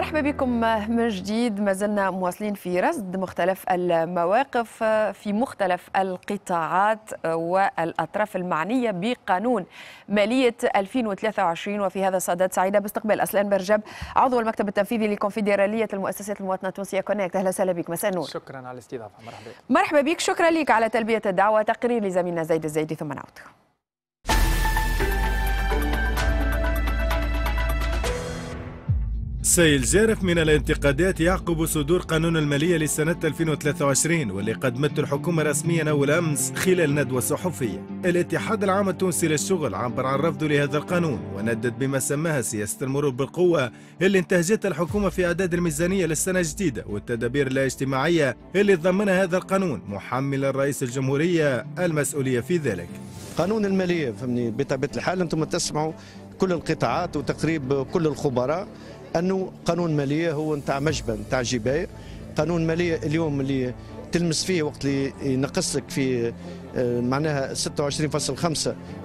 مرحبا بكم من جديد ما زلنا مواصلين في رصد مختلف المواقف في مختلف القطاعات والأطراف المعنية بقانون مالية 2023 وفي هذا الصدد سعيدة باستقبال أسلان برجب عضو المكتب التنفيذي لكونفدرالية المؤسسات المواطنة التونسية كونكت أهلا وسهلا بك مساء النور شكرا على الاستضافة مرحبا بك مرحبا بك شكرا لك على تلبية الدعوة تقرير لزميلنا زيد الزيدي ثم نعود سيلجارف من الانتقادات يعقب صدور قانون المالية لسنة 2023 واللي قدمته الحكومة رسميا أول أمس خلال ندوة صحفية الاتحاد العام التونسي للشغل عبر عن رفضه لهذا القانون وندد بما سماها سياسة المرور بالقوة اللي انتهجتها الحكومة في أعداد الميزانية للسنة الجديدة والتدابير الاجتماعية اللي ضمنها هذا القانون محملا رئيس الجمهورية المسؤولية في ذلك قانون المالية فهمني بطبيعة الحال أنتم تسمعوا كل القطاعات وتقريب كل الخبراء انه قانون ماليه هو نتاع مجبن نتاع جبايه قانون ماليه اليوم اللي تلمس فيه وقت اللي ينقصك في آه، معناها 26.5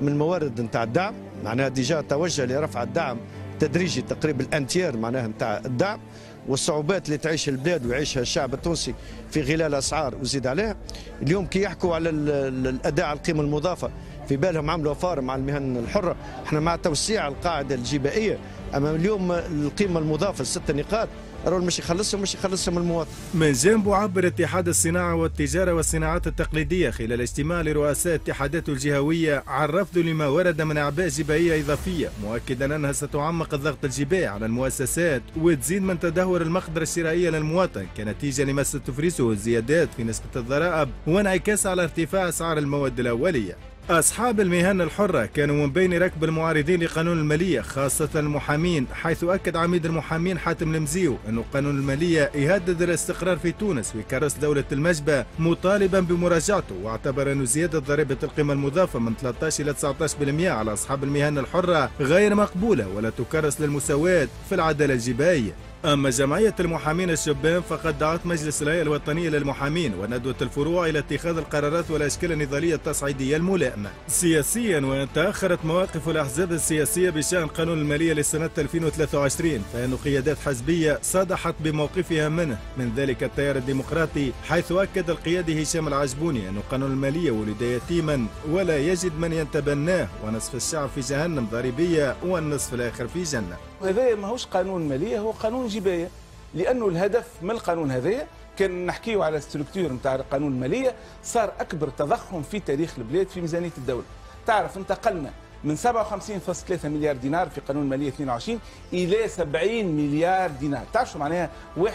من الموارد نتاع الدعم معناها ديجا توجه لرفع الدعم تدريجي تقريبا الانتير معناها نتاع الدعم والصعوبات اللي تعيش البلاد ويعيشها الشعب التونسي في غلال اسعار وزيد عليها اليوم كي يحكوا على الاداء على القيمه المضافه في بالهم عملوا فارم على المهن الحره احنا مع توسيع القاعده الجبائيه اما اليوم القيمه المضافه الست نقاط راهو مش يخلصهم مش يخلصهم المواطن. من جانب عبر اتحاد الصناعه والتجاره والصناعات التقليديه خلال اجتماع لرؤساء اتحاداته الجهويه عن رفض لما ورد من اعباء جبائيه اضافيه مؤكدا انها ستعمق الضغط الجبائي على المؤسسات وتزيد من تدهور المقدره الشرائيه للمواطن كنتيجه لما ستفرزه الزيادات في نسبه الضرائب وانعكاس على ارتفاع اسعار المواد الاوليه. أصحاب المهن الحرة كانوا من بين ركب المعارضين لقانون المالية خاصة المحامين حيث أكد عميد المحامين حاتم المزيو أن قانون المالية يهدد الاستقرار في تونس ويكرس دولة المجبة مطالبا بمراجعته واعتبر أن زيادة ضريبة القيمة المضافة من 13 إلى 19% على أصحاب المهن الحرة غير مقبولة ولا تكرس للمساواة في العدالة الجبائية أما جمعية المحامين الشبان فقد دعت مجلس الهيئة الوطنية للمحامين وندوة الفروع إلى اتخاذ القرارات والأشكال النضالية التصعيدية الملائمة سياسيا وتأخرت مواقف الأحزاب السياسية بشأن قانون المالية لسنة 2023 فإن قيادات حزبية صدحت بموقفها منه من ذلك التيار الديمقراطي حيث أكد القيادي هشام العجبوني أن قانون المالية ولد يتيما ولا يجد من يتبناه ونصف الشعب في جهنم ضريبية والنصف الآخر في جنة وهذا ماهوش قانون ماليه هو قانون جبايه لانه الهدف من القانون هذايا كان نحكيو على الستركتور نتاع القانون الماليه صار اكبر تضخم في تاريخ البلاد في ميزانيه الدوله تعرف انتقلنا من 57.3 مليار دينار في قانون الماليه 22 الى 70 مليار دينار تعرف شو معناها 21.5%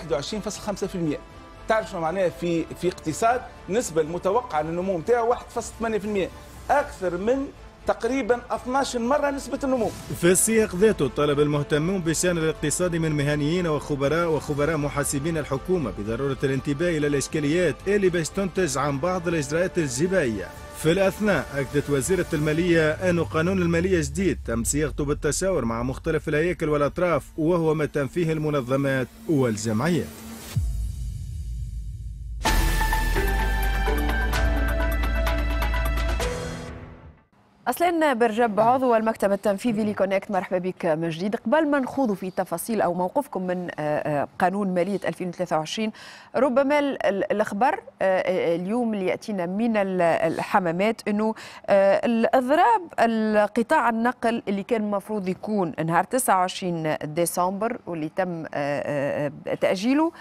تعرف شو معناها في في اقتصاد نسبه المتوقعه للنمو نتاعو 1.8% اكثر من تقريبا 12 مرة نسبة النمو في السياق ذاته طلب المهتمون بشأن الاقتصاد من مهنيين وخبراء وخبراء محاسبين الحكومة بضرورة الانتباه إلى الإشكاليات اللي باش تنتج عن بعض الإجراءات الجبائية في الأثناء أكدت وزيرة المالية أن قانون المالية جديد تم صياغته بالتشاور مع مختلف الهياكل والأطراف وهو ما تنفيه المنظمات والجمعيات اصلا برجب عضو المكتب التنفيذي لكونكت مرحبا بك من جديد قبل ما نخوض في تفاصيل او موقفكم من آه، آه، قانون ماليه 2023 ربما الأخبار آه، اليوم اللي ياتينا من الحمامات انه الاضراب القطاع النقل اللي كان المفروض يكون نهار 29 ديسمبر واللي تم تاجيله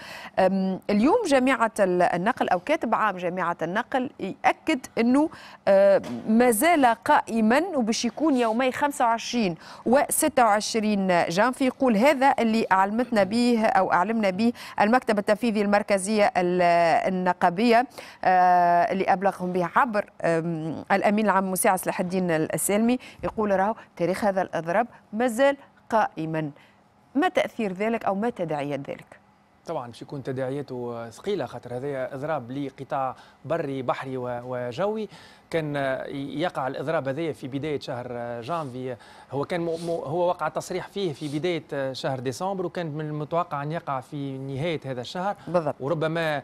اليوم جامعه النقل او كاتب عام جامعه النقل ياكد انه ما زال قائم دائما وباش يكون يومي 25 و26 جانفي يقول هذا اللي علمتنا به او اعلمنا به المكتب التنفيذي المركزيه النقابيه آه، اللي ابلغهم به عبر الامين العام مساعد صلاح الدين السالمي يقول راهو تاريخ هذا الاضراب مازال قائما ما تاثير ذلك او ما تداعيات ذلك طبعا باش يكون تداعياته ثقيله خاطر هذا اضراب لقطاع بري بحري وجوي كان يقع الاضراب هذايا في بدايه شهر جانفي هو كان هو وقع التصريح فيه في بدايه شهر ديسمبر وكان من المتوقع ان يقع في نهايه هذا الشهر بالضبط. وربما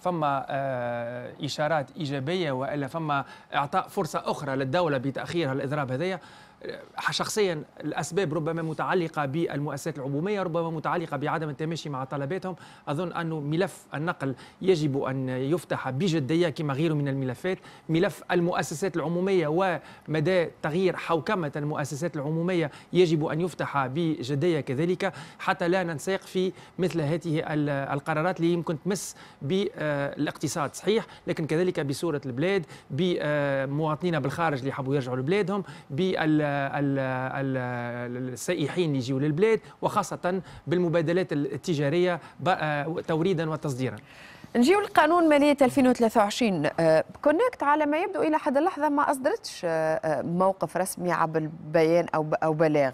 فما آه، اشارات ايجابيه والا فما اعطاء فرصه اخرى للدوله بتاخير الاضراب هذايا شخصيا الاسباب ربما متعلقه بالمؤسسات العموميه ربما متعلقه بعدم التماشي مع طلباتهم اظن انه ملف النقل يجب ان يفتح بجديه كما غيره من الملفات ملف المؤسسات العموميه ومدى تغيير حوكمه المؤسسات العموميه يجب ان يفتح بجديه كذلك حتى لا ننساق في مثل هذه القرارات اللي يمكن تمس بالاقتصاد صحيح لكن كذلك بصوره البلاد بمواطنينا بالخارج اللي حبوا يرجعوا لبلادهم بال السائحين اللي يجيو للبلاد وخاصة بالمبادلات التجارية توريدا وتصديرا نجيو القانون مالية 2023 آه، كونكت على ما يبدو إلى حد اللحظة ما أصدرتش آه، آه، موقف رسمي عبر بيان أو بلاغ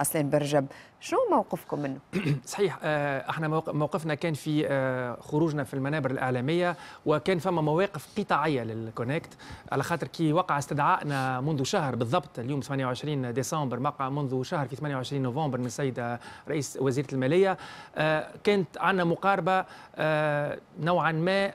أصلين برجب شنو موقفكم منه؟ صحيح آه، احنا موقفنا كان في آه، خروجنا في المنابر الاعلاميه وكان فما مواقف قطاعيه للكونكت على خاطر كي وقع استدعائنا منذ شهر بالضبط اليوم 28 ديسمبر وقع منذ شهر في 28 نوفمبر من السيده رئيس وزيره الماليه آه، كانت عندنا مقاربه نوعا ما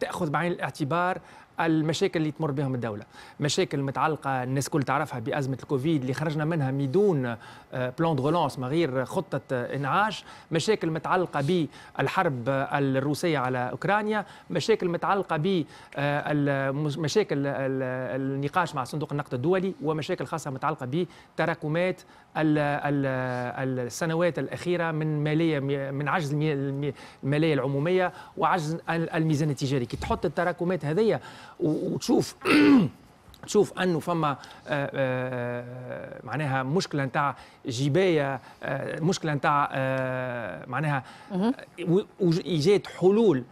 تاخذ بعين الاعتبار المشاكل اللي تمر بهم الدوله مشاكل متعلقه الناس كل تعرفها بازمه الكوفيد اللي خرجنا منها بدون بلان دو رولانس ما غير خطه آه، انعاش مشاكل متعلقه بالحرب آه، الروسيه على اوكرانيا مشاكل متعلقه ب آه، مشاكل النقاش مع صندوق النقد الدولي ومشاكل خاصه متعلقه بتراكمات السنوات الأخيرة من مالية من عجز المالية العمومية وعجز الميزان التجاري كي تحط التراكمات هذيا وتشوف تشوف انه فما آه، آه، معناها مشكله نتاع جبايه آه، مشكله نتاع معناها ايجاد حلول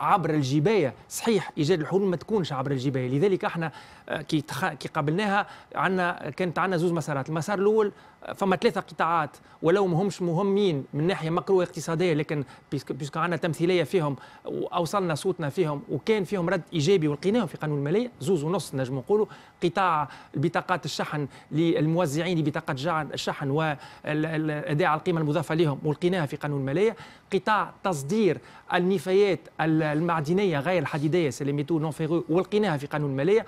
عبر الجبايه صحيح ايجاد الحلول ما تكونش عبر الجبايه لذلك احنا آه، كي تخ... كي قابلناها عندنا كانت عندنا زوج مسارات المسار الاول آه، فما ثلاثه قطاعات ولو مهمش مهمين من ناحيه مقروءه اقتصاديه لكن بيسكو عندنا تمثيليه فيهم واوصلنا صوتنا فيهم وكان فيهم رد ايجابي ولقيناهم في قانون الماليه زوز ونص نجم نقولوا قطاع بطاقات الشحن للموزعين لبطاقات الشحن واداء على القيمه المضافه لهم ولقيناها في قانون الماليه قطاع تصدير النفايات المعدنيه غير الحديديه سلميتو نون فيغو ولقيناها في قانون الماليه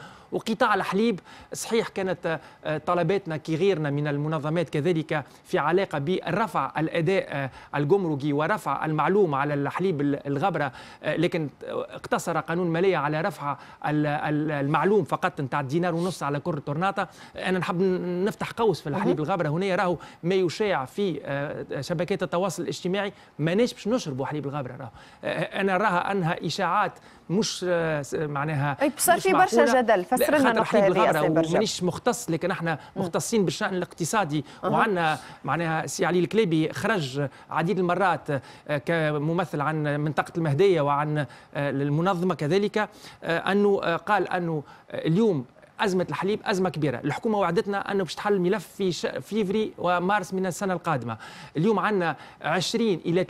وقطاع الحليب صحيح كانت آه، طلباتنا كغيرنا من المنظمات كذلك في علاقة برفع الأداء آه، الجمركي ورفع المعلوم على الحليب الغبرة آه، لكن اقتصر قانون مالية على رفع المعلوم فقط نتاع دينار ونص على كرة طرناطة أنا نحب نفتح قوس في الحليب الغبرة هنا راهو ما يشاع في شبكات التواصل الاجتماعي ماناش باش نشربوا حليب الغبرة راهو أنا راها أنها إشاعات مش معناها بصار في برشا جدل فسر خاطر لنا النقطه هذه مانيش مختص لكن احنا مختصين بالشان الاقتصادي أه. وعندنا معناها سي علي الكليبي خرج عديد المرات آه، كممثل عن منطقه المهديه وعن آه، المنظمه كذلك آه، انه قال انه اليوم ازمه الحليب ازمه كبيره الحكومه وعدتنا انه باش تحل الملف في ش... فيفري ومارس من السنه القادمه اليوم عندنا 20 الى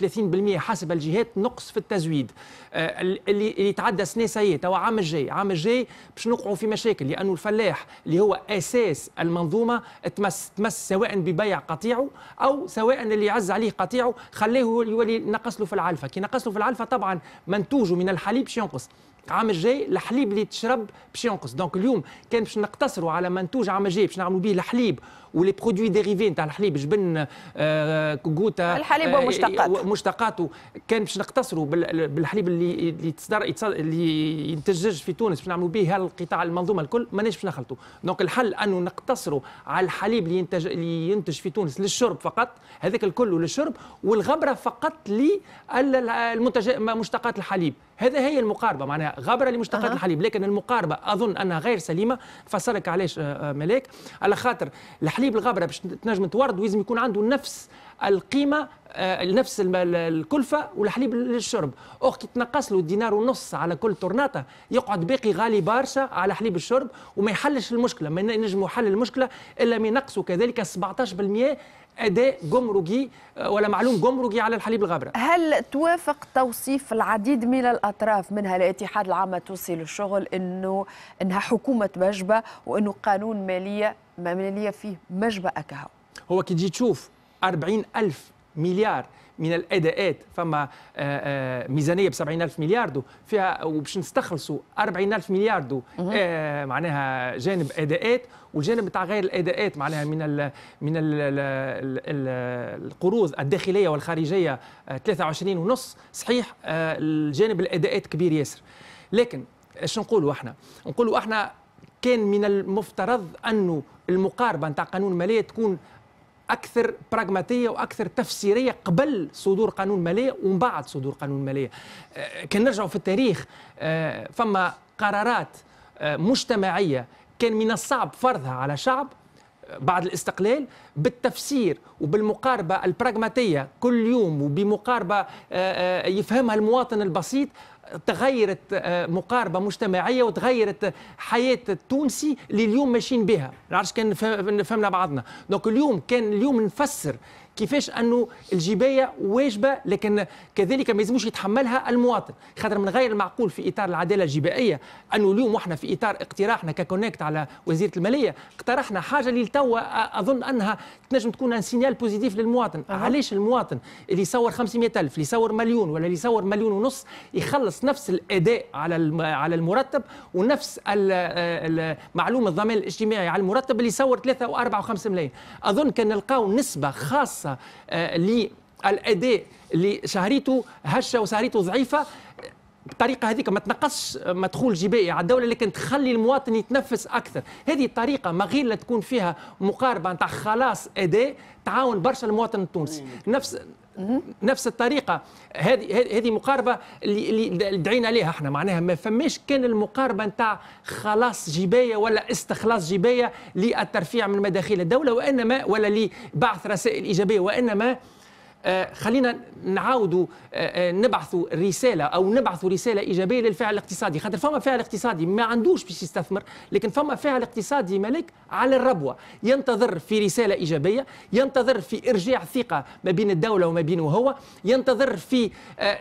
30% حسب الجهات نقص في التزويد آه، اللي اللي تعدى سنه سيئه توا عام الجاي عام الجاي باش نوقعوا في مشاكل لانه الفلاح اللي هو اساس المنظومه تمس تمس سواء ببيع قطيعه او سواء اللي يعز عليه قطيعه خليه يولي نقص له في العلفه كي نقص له في العلفه طبعا منتوجه من الحليب باش ينقص العام الجاي الحليب اللي تشرب باش ينقص دونك اليوم كان باش نقتصروا على منتوج عام الجاي باش نعملوا به الحليب ولي برودوي ديريفي نتاع الحليب جبن آه، كوكوتا الحليب ومشتقاته ومشتقاته كان باش نقتصروا بالحليب اللي اللي تصدر اللي ينتجج في تونس باش نعملوا به القطاع المنظومه الكل ماناش باش نخلطوا دونك الحل انه نقتصروا على الحليب اللي ينتج اللي ينتج في تونس للشرب فقط هذاك الكل للشرب والغبره فقط للمنتجات مشتقات الحليب هذا هي المقاربه معناها غابرة لمشتقات أه. الحليب لكن المقاربه اظن انها غير سليمه فسرك علاش آه، آه، ملاك على خاطر الحليب الغابرة باش تنجم تورد ويزم يكون عنده نفس القيمه آه، نفس الكلفه والحليب للشرب اوغ كي تنقص له دينار ونص على كل طرناطه يقعد باقي غالي بارشا على حليب الشرب وما يحلش المشكله ما نجم حل المشكله الا من نقصه كذلك 17% اداء جمركي آه، ولا معلوم جمركي على الحليب الغابره. هل توافق توصيف العديد من الاطراف منها الاتحاد العام التونسي للشغل انه انها حكومه مجبه وانه قانون ماليه ماليه فيه مجبه اكهو؟ هو كي تجي تشوف 40 ألف مليار من الاداءات فما آه، آه، ميزانيه ب 70000 مليار فيها وباش نستخلصوا 40000 مليار معناها جانب اداءات والجانب بتاع غير الاداءات معناها من الـ من الـ الـ الـ القروض الداخليه والخارجيه 23 آه، ونص صحيح آه، الجانب الاداءات كبير ياسر لكن اش نقولوا احنا نقولوا احنا كان من المفترض انه المقاربه نتاع قانون الماليه تكون اكثر براغماتيه واكثر تفسيريه قبل صدور قانون ماليه ومن بعد صدور قانون ماليه آه، كان نرجعوا في التاريخ فما قرارات مجتمعيه كان من الصعب فرضها على شعب بعد الاستقلال بالتفسير وبالمقاربة البراغماتية كل يوم وبمقاربة آه، آه، يفهمها المواطن البسيط تغيرت آه، مقاربه مجتمعيه وتغيرت حياه التونسي اللي اليوم ماشيين بها العرش كان فهمنا بعضنا دونك اليوم كان اليوم نفسر كيفاش انه الجبايه واجبه لكن كذلك ما يلزموش يتحملها المواطن خاطر من غير المعقول في اطار العداله الجبائيه انه اليوم احنا في اطار اقتراحنا ككونكت على وزيره الماليه اقترحنا حاجه اللي توا اظن انها تنجم تكون ان سينيال بوزيتيف للمواطن أه. علاش المواطن اللي يصور 500 الف اللي يصور مليون ولا اللي يصور مليون ونص يخلص نفس الاداء على على المرتب ونفس معلومه الضمان الاجتماعي على المرتب اللي يصور 3 و4 و5 ملايين اظن كان نلقاو نسبه خاصه خاصه آه، للاداء اللي شهريته هشه وسهريته ضعيفه بطريقه هذيك ما تنقصش مدخول جبائي على الدوله لكن تخلي المواطن يتنفس اكثر هذه الطريقه ما غير تكون فيها مقاربه نتاع خلاص اداء تعاون برشا المواطن التونسي نفس نفس الطريقه هذه هذه مقاربه اللي دعينا عليها احنا معناها ما فماش كان المقاربه نتاع خلاص جبايه ولا استخلاص جبايه للترفيع من مداخيل الدوله وانما ولا لبعث رسائل ايجابيه وانما آه، خلينا نعاودوا آه، آه، نبعثوا رساله او نبعثوا رساله ايجابيه للفعل الاقتصادي خاطر فما فعل اقتصادي ما عندوش باش يستثمر لكن فما فعل اقتصادي ملك على الربوه ينتظر في رساله ايجابيه ينتظر في ارجاع ثقه ما بين الدوله وما بينه هو ينتظر في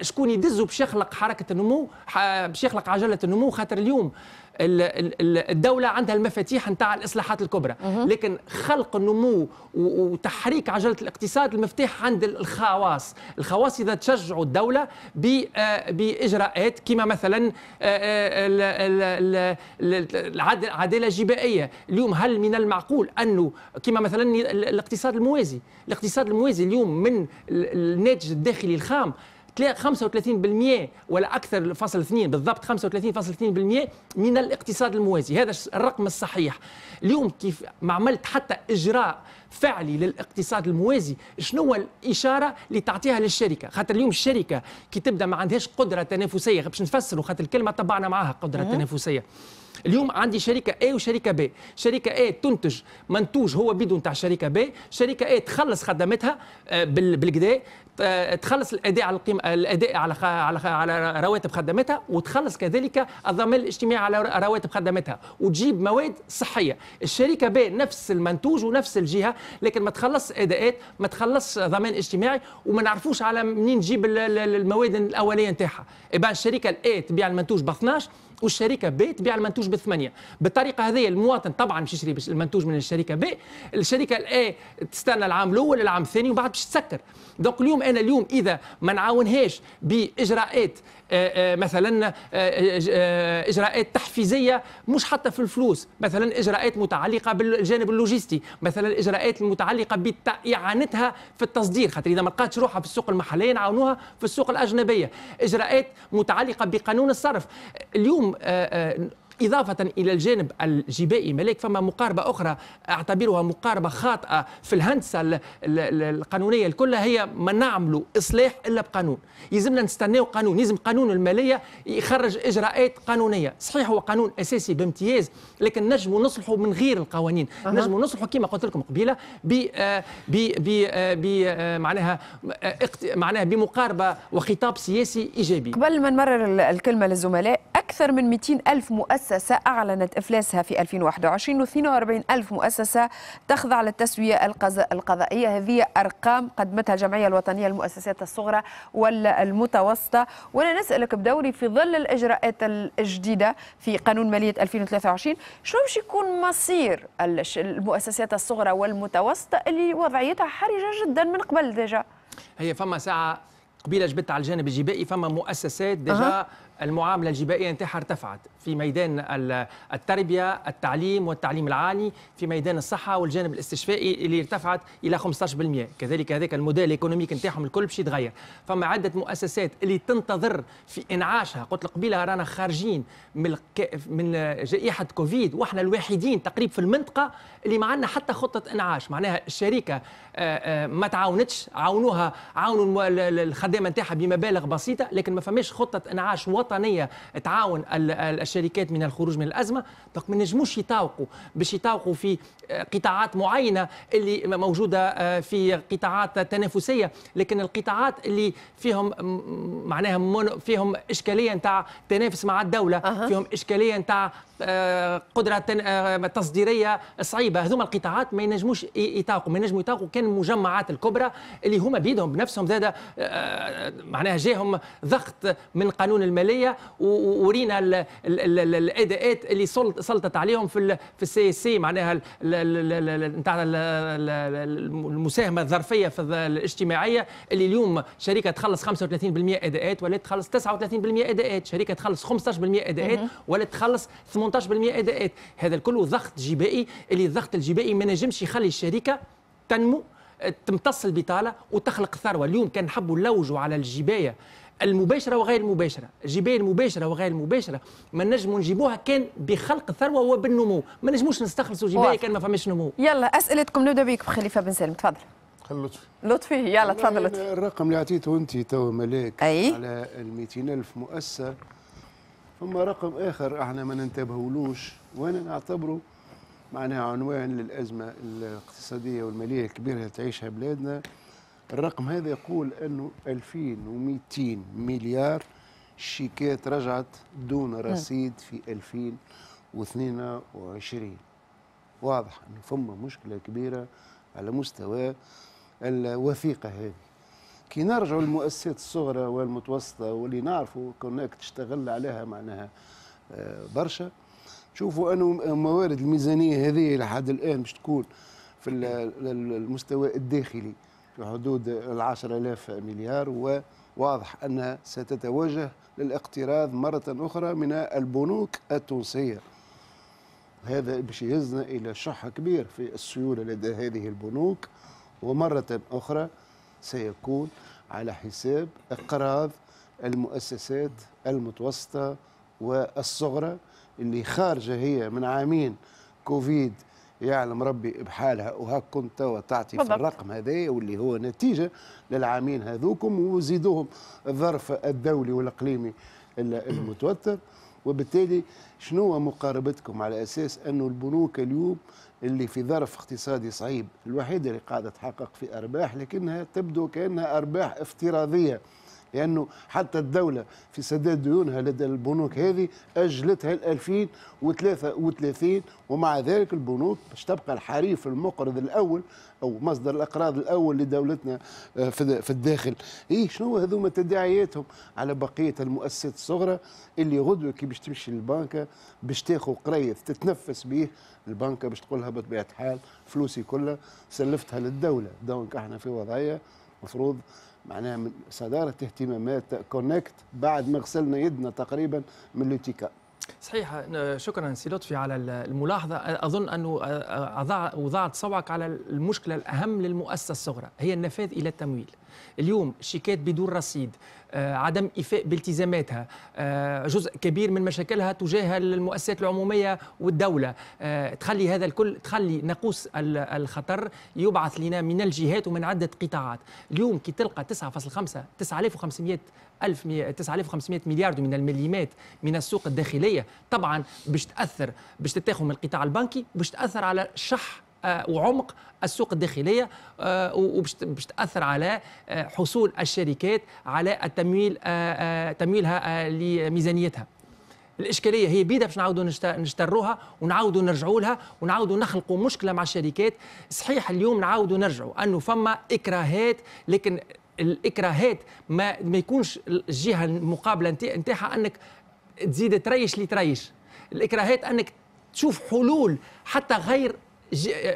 شكون يدزه باش يخلق حركه النمو باش يخلق عجله النمو خاطر اليوم الدوله عندها المفاتيح نتاع الاصلاحات الكبرى لكن خلق النمو وتحريك عجله الاقتصاد المفتاح عند الخواص الخواص اذا تشجعوا الدوله آه، باجراءات كما مثلا آه، آه، العداله الجبائيه اليوم هل من المعقول انه كما مثلا الاقتصاد الموازي الاقتصاد الموازي اليوم من الناتج الداخلي الخام 35% ولا اكثر فاصل 2 بالضبط 35.2% من الاقتصاد الموازي هذا الرقم الصحيح اليوم كيف ما عملت حتى اجراء فعلي للاقتصاد الموازي شنو الاشاره اللي تعطيها للشركه خاطر اليوم الشركه كي تبدا ما عندهاش قدره تنافسيه باش نفسروا خاطر الكلمه طبعنا معاها قدره تنافسيه اليوم عندي شركة A وشركة B شركة A تنتج منتوج هو بيدو نتاع شركة B شركة A تخلص خدمتها آه، بالكدا آه، تخلص الاداء على القيمه الاداء على على على رواتب خدمتها وتخلص كذلك الضمان الاجتماعي على رواتب خدمتها وتجيب مواد صحيه الشركه ب نفس المنتوج ونفس الجهه لكن ما تخلص اداءات ما تخلص ضمان اجتماعي وما نعرفوش على منين تجيب المواد الاوليه نتاعها يبقى الشركه الاي تبيع المنتوج ب 12 والشركه ب تبيع المنتوج بثمانيه بالطريقه هذه المواطن طبعا باش يشري المنتوج من الشركه ب الشركه الاي تستنى العام الاول العام الثاني وبعد باش تسكر دونك اليوم انا اليوم اذا ما نعاونهاش باجراءات آه، آه، مثلا آه، اجراءات تحفيزيه مش حتى في الفلوس مثلا اجراءات متعلقه بالجانب اللوجستي مثلا اجراءات المتعلقه باعانتها في التصدير خاطر اذا ما لقاتش روحها في السوق المحليه نعاونوها في السوق الاجنبيه اجراءات متعلقه بقانون الصرف اليوم إضافة إلى الجانب الجبائي ملاك فما مقاربة أخرى أعتبرها مقاربة خاطئة في الهندسة القانونية الكلها هي ما نعملوا إصلاح إلا بقانون يلزمنا نستناو قانون يلزم قانون المالية يخرج إجراءات قانونية صحيح هو قانون أساسي بامتياز لكن نجم نصلحوا من غير القوانين أه. نجم نصلحوا كما قلت لكم قبيلة ب ب معناها معناها بمقاربة وخطاب سياسي إيجابي قبل ما نمرر الكلمة للزملاء أكثر من 200 ألف مؤسسة مؤسسة أعلنت إفلاسها في 2021 و42 ألف مؤسسة تخضع للتسوية القضائية هذه أرقام قدمتها الجمعية الوطنية للمؤسسات الصغرى والمتوسطة وأنا نسألك بدوري في ظل الإجراءات الجديدة في قانون مالية 2023 شنو باش يكون مصير المؤسسات الصغرى والمتوسطة اللي وضعيتها حرجة جدا من قبل ديجا هي فما ساعة قبيله جبت على الجانب الجبائي فما مؤسسات ديجا أه. المعاملة الجبائية نتاعها ارتفعت في ميدان التربية التعليم والتعليم العالي في ميدان الصحة والجانب الاستشفائي اللي ارتفعت إلى 15% كذلك هذاك الموديل الايكونوميك نتاعهم الكل باش يتغير فما عدة مؤسسات اللي تنتظر في إنعاشها قلت لك قبيلة رانا خارجين من من جائحة كوفيد وإحنا الوحيدين تقريب في المنطقة اللي ما عندنا حتى خطة إنعاش معناها الشركة آه، آه، ما تعاونتش عاونوها عاونوا الخدامة نتاعها بمبالغ بسيطة لكن ما فماش خطة إنعاش وطنيه تعاون الشركات من الخروج من الازمه دونك ما نجموش يتاوقوا باش يتاوقوا في قطاعات معينه اللي موجوده آه، في قطاعات تنافسيه لكن القطاعات اللي فيهم معناها فيهم اشكاليه نتاع تنافس مع الدوله فيهم اشكاليه نتاع آه، قدره آه، تصديريه صعيبه هذوما القطاعات ما ينجموش يتاوقوا ما ينجموا يتاوقوا كان المجمعات الكبرى اللي هما بيدهم بنفسهم زاده معناها جاهم ضغط من قانون المالية الداخليه ورينا الاداءات اللي سلطت عليهم في في السي سي معناها نتاع المساهمه الظرفيه في الاجتماعيه اللي اليوم شركه تخلص 35% اداءات ولا تخلص 39% اداءات شركه تخلص 15% اداءات ولا تخلص 18% اداءات هذا الكل ضغط جبائي اللي الضغط الجبائي ما نجمش يخلي الشركه تنمو تمتص البطاله وتخلق ثروه اليوم كان نحبوا نلوجوا على الجبايه المباشره وغير المباشره الجبال المباشره وغير المباشره ما نجمو نجيبوها كان بخلق ثروه وبالنمو ما نجموش نستخلصوا جبال كان ما فماش نمو يلا اسئلتكم نبدا بك بخليفه بن سالم تفضل لطفي لطفي يلا تفضل لطفي الرقم اللي عطيته انت تو ملاك أي؟ على ال 200000 مؤسسه فما رقم اخر احنا ما ننتبهولوش وانا نعتبره معناها عنوان للازمه الاقتصاديه والماليه الكبيره اللي تعيشها بلادنا الرقم هذا يقول انه 2200 مليار شيكات رجعت دون نعم. رصيد في 2022 واضح انه فما مشكله كبيره على مستوى الوثيقه هذه كي نرجعوا للمؤسسات الصغرى والمتوسطه واللي نعرفوا كونك تشتغل عليها معناها آه، برشا شوفوا انه موارد الميزانيه هذه لحد الان باش تكون في المستوى الداخلي في حدود العشر ألاف مليار وواضح أنها ستتوجه للاقتراض مرة أخرى من البنوك التونسية هذا باش يهزنا إلى شح كبير في السيولة لدى هذه البنوك ومرة أخرى سيكون على حساب اقراض المؤسسات المتوسطة والصغرى اللي خارجة هي من عامين كوفيد يعلم ربي بحالها وهاك كنت وتعطي في الرقم هذا واللي هو نتيجه للعامين هذوكم وزيدوهم الظرف الدولي والاقليمي المتوتر وبالتالي شنو مقاربتكم على اساس انه البنوك اليوم اللي في ظرف اقتصادي صعيب الوحيده اللي قاعده تحقق في ارباح لكنها تبدو كانها ارباح افتراضيه لانه حتى الدوله في سداد ديونها لدى البنوك هذه اجلتها ل 2033 ومع ذلك البنوك باش تبقى الحريف المقرض الاول او مصدر الاقراض الاول لدولتنا آه، في الداخل اي شنو هذوما تداعياتهم على بقيه المؤسسات الصغرى اللي غدوه كي باش تمشي للبنكه باش تاخذ قريض تتنفس به البنكه باش تقول لها بطبيعه الحال فلوسي كلها سلفتها للدوله دونك احنا في وضعيه مفروض معناها من صداره اهتمامات كونكت بعد ما غسلنا يدنا تقريبا من لوتيكا صحيح شكرا سي لطفي على الملاحظه اظن انه آه، آه، وضعت صوعك على المشكله الاهم للمؤسسه الصغرى هي النفاذ الى التمويل اليوم شيكات بدون رصيد آه، عدم إيفاء بالتزاماتها جزء كبير من مشاكلها تجاه المؤسسات العمومية والدولة تخلي هذا الكل تخلي ناقوس الخطر يبعث لنا من الجهات ومن عدة قطاعات اليوم كي تلقى 9.5 9500 9500 مليار من المليمات من السوق الداخليه طبعا باش تاثر باش تتاخذ من القطاع البنكي باش تاثر على شح آه، وعمق السوق الداخليه آه، وباش تاثر على آه، حصول الشركات على التمويل تمويلها لميزانيتها الاشكاليه هي بيدها باش نعاودوا نشتروها ونعاودوا نرجعوا لها ونعاودوا نخلقوا مشكله مع الشركات صحيح اليوم نعاودوا نرجعوا انه فما اكراهات لكن الاكراهات ما ما يكونش الجهه المقابله نتاعها انك تزيد تريش لتريش الاكراهات انك تشوف حلول حتى غير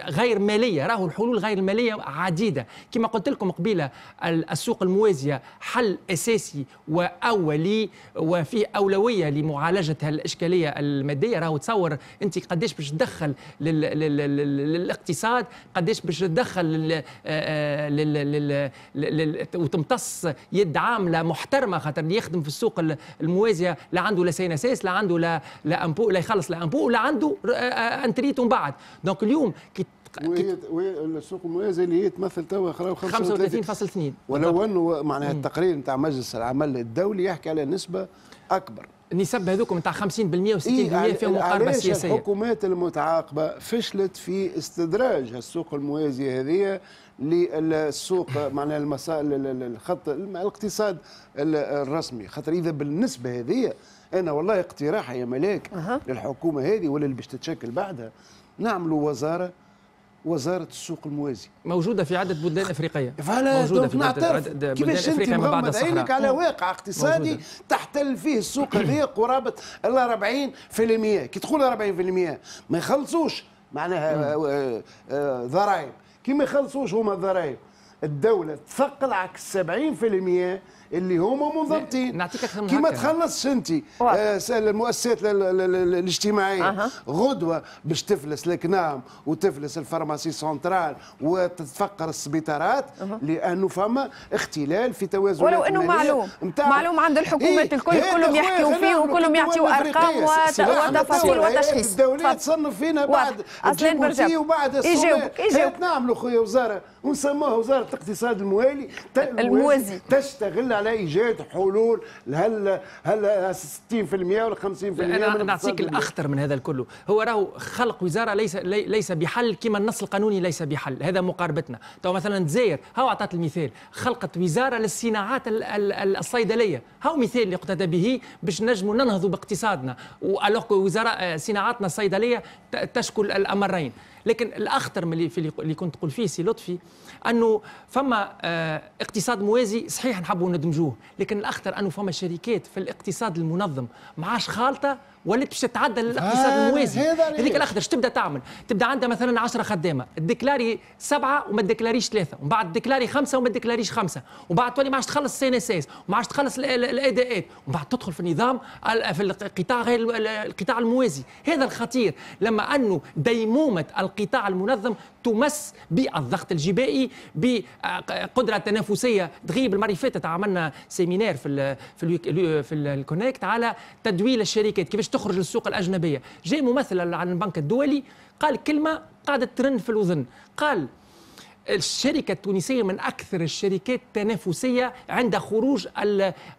غير ماليه راهو الحلول غير الماليه عديده كما قلت لكم قبيله السوق الموازيه حل اساسي واولي وفيه اولويه لمعالجه الاشكاليه الماديه راهو تصور انت قداش باش تدخل للاقتصاد قداش باش تدخل آه، آه، وتمتص يد عامله محترمه خاطر اللي يخدم في السوق الموازيه لا عنده لا سيناسيس لا عنده لا لا امبو لا يخلص لا امبو ولا عنده آه، انتريت بعد دونك اليوم اليوم كي وهي وهي السوق الموازي اللي هي تمثل توا 35.2 ولو انه معناها التقرير نتاع مجلس العمل الدولي يحكي على نسبه اكبر النسب هذوك نتاع 50% و60% في فيهم مقاربه سياسيه الحكومات المتعاقبه فشلت في استدراج السوق الموازي هذه للسوق معناها المسائل الخط الاقتصاد الرسمي خاطر اذا بالنسبه هذه انا والله اقتراحي يا ملاك أه. للحكومه هذه ولا اللي باش تتشكل بعدها نعملوا وزاره وزاره السوق الموازي موجوده في عدد بلدان افريقيه فوالا دونك نعترف كيفاش انت مغمض عينك على واقع اقتصادي موجودة. تحتل فيه السوق هذه قرابه 40% كي تقول 40% ما يخلصوش معناها ضرائب آه، آه، آه، كي ما يخلصوش هما الضرائب الدوله تثقل عكس 70% اللي هما منضبطين نعطيك اكثر من كيما انت آه، المؤسسات الاجتماعيه أه. غدوه باش تفلس الكنام وتفلس الفارماسي سنترال وتتفقر السبيطارات أه. لانه فما اختلال في توازن ولو انه معلوم معلوم عند الحكومات إيه؟ الكل كلهم يحكيوا فيه وكلهم يعطيوا ارقام إيه، وتفاصيل وتشخيص الدوليه تصنف فينا بعد اصلا وبعد يجاوبك يجاوبك نعملوا خويا وزاره ونسموها وزاره وزاره الاقتصاد الموالي الموازي تشتغل على ايجاد حلول هل هل 60% ولا 50% انا نعطيك الاخطر من هذا كله هو راهو خلق وزاره ليس ليس بحل كما النص القانوني ليس بحل هذا مقاربتنا تو مثلا الجزائر هاو اعطت المثال خلقت وزاره للصناعات الصيدليه هاو مثال يقتدى به باش نجموا ننهضوا باقتصادنا والوغ وزاره آه، صناعاتنا الصيدليه تشكل الامرين لكن الاخطر من اللي, اللي كنت تقول فيه سي لطفي انه فما آه، اقتصاد موازي صحيح نحبوا ندمجوه لكن الاخطر انه فما شركات في الاقتصاد المنظم معاش خالطه ولا باش تتعدل للاقتصاد آه، الموازي هذيك الاخضر تبدا تعمل تبدا عندها مثلا 10 خدامه تديكلاري سبعه وما تديكلاريش ثلاثه ومن بعد تديكلاري خمسه وما تديكلاريش خمسه ومن بعد تولي ما عادش تخلص السي ان اس اس وما عادش تخلص الاداءات ومن بعد تدخل في النظام في القطاع غير القطاع الموازي هذا الخطير لما انه ديمومه القطاع المنظم تمس بالضغط الجبائي بقدره تنافسيه تغيب المره اللي فاتت عملنا سيمينار في الـ في, الـ في الكونكت على تدويل الشركات كيفاش تخرج للسوق الأجنبية جاء ممثل عن البنك الدولي قال كلمة قاعده ترن في الأذن قال الشركة التونسية من أكثر الشركات تنافسية عند خروج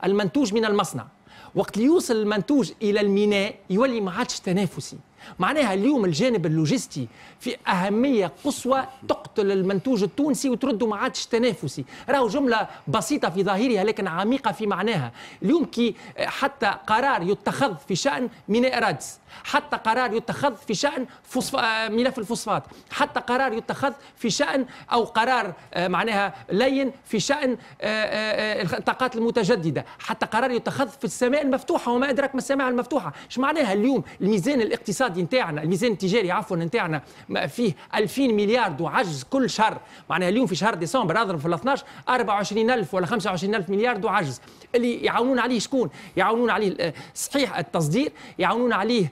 المنتوج من المصنع وقت يوصل المنتوج إلى الميناء يولي ما عادش تنافسي معناها اليوم الجانب اللوجستي في أهمية قصوى تقتل المنتوج التونسي وترده ما عادش تنافسي راهو جملة بسيطة في ظاهرها لكن عميقة في معناها اليوم كي حتى قرار يتخذ في شأن ميناء رادس حتى قرار يتخذ في شأن فصف... آه، ملف الفوسفات حتى قرار يتخذ في شأن أو قرار آه، معناها لين في شأن آه، الطاقات المتجددة حتى قرار يتخذ في السماء المفتوحة وما أدراك ما السماء المفتوحة ايش معناها اليوم الميزان الاقتصادي الاقتصادي نتاعنا الميزان التجاري عفوا نتاعنا فيه 2000 مليار وعجز كل شهر معناها اليوم في شهر ديسمبر اضرب في ال 12 24000 ولا 25000 مليار وعجز اللي يعاونون عليه شكون يعاونون عليه آه، صحيح التصدير يعاونون عليه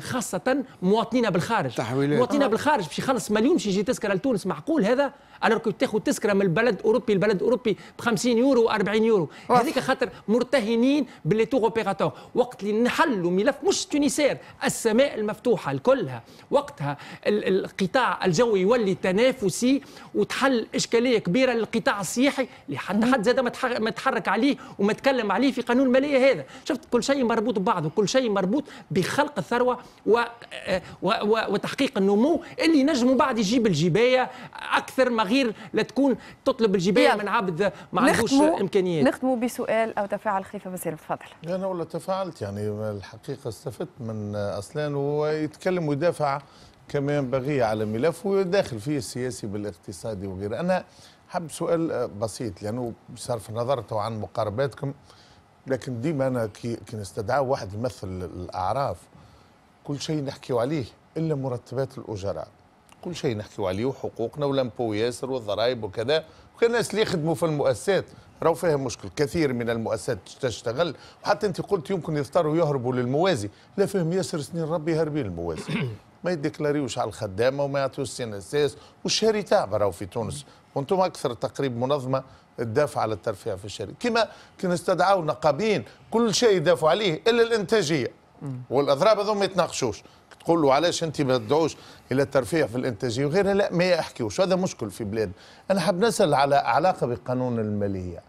خاصه مواطنينا بالخارج تحويلات مواطنينا بالخارج باش يخلص مليون باش يجي تذكره لتونس معقول هذا كي تاخذ تذكره من البلد اوروبي البلد اوروبي ب 50 يورو و40 يورو هذيك خاطر مرتهنين باللي تو اوبيراتور وقت اللي نحلوا ملف مش تونسي سير السماء المفتوحة لكلها وقتها القطاع الجوي يولي تنافسي وتحل إشكالية كبيرة للقطاع السياحي اللي حتى حد زاد ما تحرك عليه وما تكلم عليه في قانون المالية هذا شفت كل شيء مربوط ببعضه كل شيء مربوط بخلق الثروة و... و... و... وتحقيق النمو اللي نجموا بعد يجيب الجباية أكثر ما غير لا تكون تطلب الجباية من عبد ما عندوش إمكانيات نختموا بسؤال أو تفاعل خليفة بسير تفضل أنا ولا تفاعلت يعني الحقيقة استفدت من أصلان ويتكلم ويدافع كما ينبغي على ملف وداخل فيه السياسي بالاقتصادي وغيره أنا حب سؤال بسيط لأنه بصرف النظر عن مقارباتكم لكن ديما أنا كي نستدعى واحد يمثل الأعراف كل شيء نحكي عليه إلا مرتبات الأجراء كل شيء نحكيو عليه وحقوقنا ولمبو ياسر والضرائب وكذا وكان الناس اللي يخدموا في المؤسسات راهو فيها مشكل كثير من المؤسسات تشتغل وحتى انت قلت يمكن يضطروا يهربوا للموازي لا فهم ياسر سنين ربي هاربين الموازي ما يديكلاريوش على الخدامه وما يعطيوش السي ان اس اس والشهري تعب راهو في تونس وانتم اكثر تقريب منظمه تدافع على الترفيه في الشهري كما كنا نستدعوا نقابين كل شيء يدافعوا عليه الا الانتاجيه والاضراب هذوما ما يتناقشوش تقول له علاش انت ما تدعوش الى الترفيع في الانتاجيه وغيرها لا ما يحكيوش هذا مشكل في بلادنا انا حاب نسال على علاقه بقانون الماليه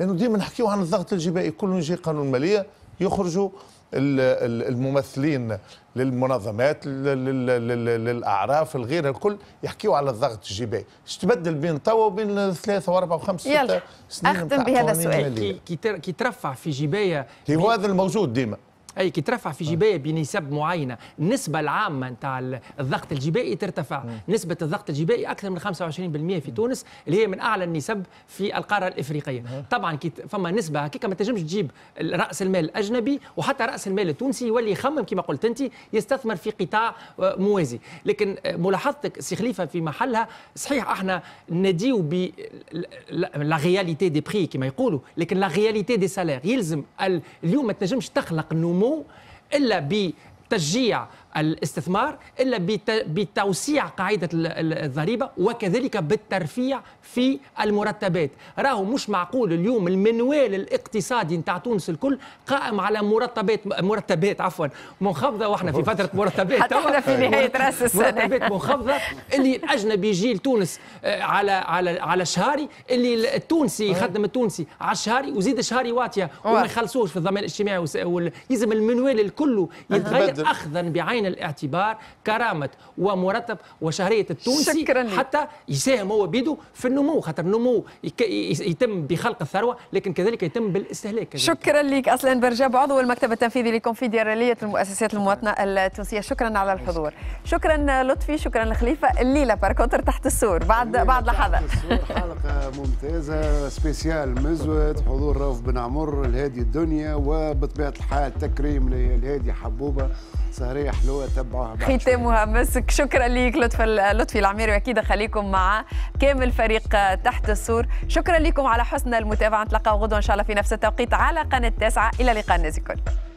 لانه ديما نحكيو عن الضغط الجبائي كل يجي قانون الماليه يخرجوا الممثلين للمنظمات للاعراف الغير الكل يحكيوا على الضغط الجبائي ايش تبدل بين توا وبين ثلاثة واربعة وخمس يلا سنين اختم بهذا السؤال كي, كي ترفع في جبايه هو هذا الموجود ديما اي كي ترفع في آه. جبايه بنسب معينه النسبه العامه نتاع الضغط الجبائي ترتفع م. نسبه الضغط الجبائي اكثر من 25% في تونس اللي هي من اعلى النسب في القاره الافريقيه م. طبعا كي فما نسبه هكاك ما تنجمش تجيب راس المال الاجنبي وحتى راس المال التونسي يولي يخمم كما قلت انت يستثمر في قطاع آه، موازي لكن آه، ملاحظتك سي خليفه في محلها صحيح احنا نديو ب لا رياليتي دي بري كما يقولوا لكن لا رياليتي دي سالير يلزم اليوم ما تنجمش تخلق نمو النمو الا بتشجيع الاستثمار الا بتوسيع قاعده الضريبه وكذلك بالترفيع في المرتبات راهو مش معقول اليوم المنوال الاقتصادي نتاع تونس الكل قائم على مرتبات مرتبات عفوا منخفضه واحنا في فتره مرتبات حتى احنا في نهايه راس السنه مرتبات منخفضه اللي الاجنبي يجي لتونس آه، على على على شهاري اللي التونسي يخدم التونسي على الشهاري وزيد الشهاري واطيه وما يخلصوش في الضمان الاجتماعي يلزم المنوال الكل يتغير اخذا بعين عين الاعتبار كرامه ومرتب وشهريه التونسي شكرا حتى يساهم هو بيده في النمو خاطر النمو يتم بخلق الثروه لكن كذلك يتم بالاستهلاك كذلك. شكرا لك اصلا برجاب عضو المكتب التنفيذي لكونفدراليه المؤسسات المواطنه التونسيه شكرا على الحضور شكرا لطفي شكرا لخليفه الليله باركونتر تحت السور بعد بعد لحظه حلقه ممتازه سبيسيال مزود حضور روف بن عمر الهادي الدنيا وبطبيعه الحال تكريم للهادي حبوبه سهريه حلوه اللي هو تبعها ختامها مسك شكرا ليك لطفي لطفي العميري واكيد خليكم مع كامل فريق تحت السور شكرا لكم على حسن المتابعه نتلاقاو غدوه ان شاء الله في نفس التوقيت على قناه تسعة الى لقاء الناس الكل